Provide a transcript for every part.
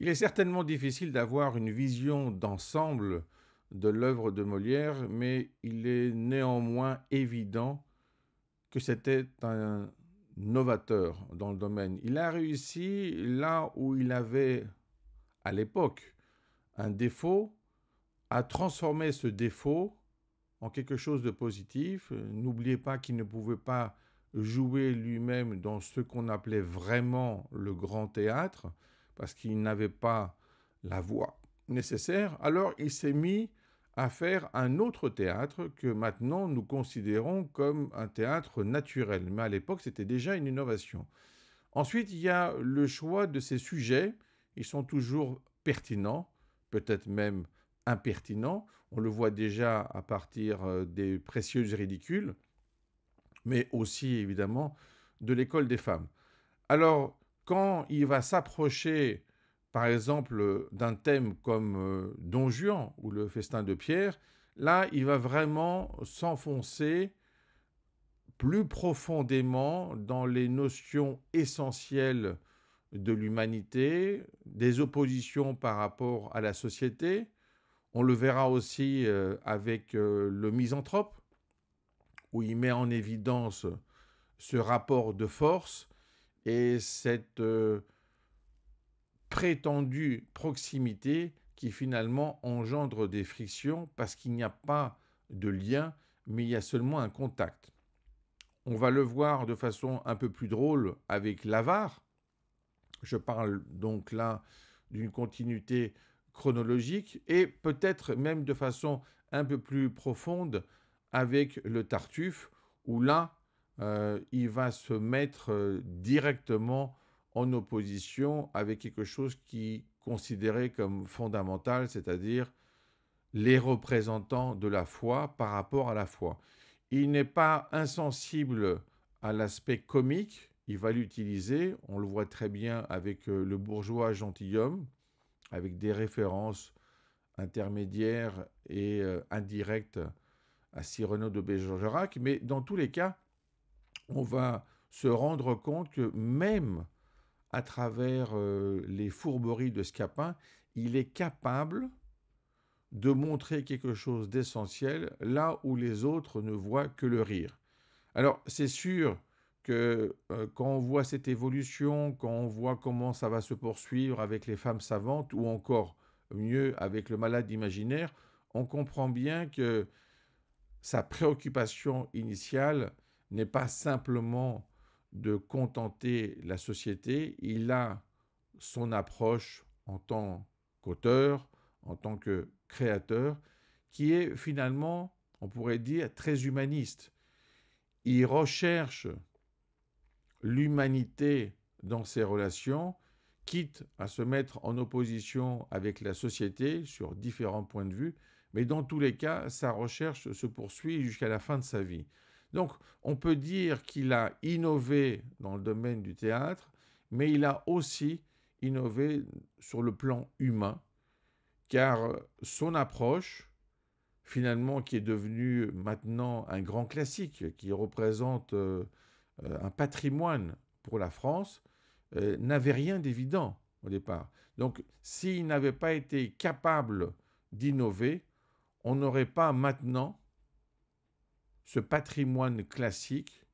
Il est certainement difficile d'avoir une vision d'ensemble de l'œuvre de Molière, mais il est néanmoins évident que c'était un novateur dans le domaine. Il a réussi là où il avait, à l'époque, un défaut, à transformer ce défaut en quelque chose de positif. N'oubliez pas qu'il ne pouvait pas jouer lui-même dans ce qu'on appelait vraiment le grand théâtre parce qu'il n'avait pas la voix nécessaire, alors il s'est mis à faire un autre théâtre que maintenant nous considérons comme un théâtre naturel. Mais à l'époque, c'était déjà une innovation. Ensuite, il y a le choix de ses sujets. Ils sont toujours pertinents, peut-être même impertinents. On le voit déjà à partir euh, des précieuses ridicules, mais aussi évidemment de l'école des femmes. Alors, quand il va s'approcher, par exemple, d'un thème comme euh, Don Juan ou le festin de Pierre, là, il va vraiment s'enfoncer plus profondément dans les notions essentielles de l'humanité, des oppositions par rapport à la société. On le verra aussi euh, avec euh, le misanthrope, où il met en évidence ce rapport de force et cette euh, prétendue proximité qui finalement engendre des frictions parce qu'il n'y a pas de lien, mais il y a seulement un contact. On va le voir de façon un peu plus drôle avec l'avare. Je parle donc là d'une continuité chronologique et peut-être même de façon un peu plus profonde avec le Tartuffe, où là, euh, il va se mettre euh, directement en opposition avec quelque chose qui est considéré comme fondamental, c'est-à-dire les représentants de la foi par rapport à la foi. Il n'est pas insensible à l'aspect comique, il va l'utiliser, on le voit très bien avec euh, le bourgeois gentilhomme, avec des références intermédiaires et indirectes à Cyrano de Bergerac, mais dans tous les cas, on va se rendre compte que même à travers euh, les fourberies de Scapin, il est capable de montrer quelque chose d'essentiel là où les autres ne voient que le rire. Alors c'est sûr que euh, quand on voit cette évolution, quand on voit comment ça va se poursuivre avec les femmes savantes ou encore mieux avec le malade imaginaire, on comprend bien que sa préoccupation initiale, n'est pas simplement de contenter la société, il a son approche en tant qu'auteur, en tant que créateur, qui est finalement, on pourrait dire, très humaniste. Il recherche l'humanité dans ses relations, quitte à se mettre en opposition avec la société sur différents points de vue, mais dans tous les cas, sa recherche se poursuit jusqu'à la fin de sa vie. Donc on peut dire qu'il a innové dans le domaine du théâtre, mais il a aussi innové sur le plan humain, car euh, son approche, finalement, qui est devenue maintenant un grand classique, qui représente euh, euh, un patrimoine pour la France, n'avait rien d'évident au départ. Donc s'il n'avait pas été capable d'innover, on n'aurait pas maintenant ce patrimoine classique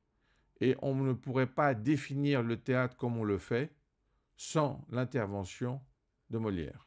et on ne pourrait pas définir le théâtre comme on le fait sans l'intervention de Molière.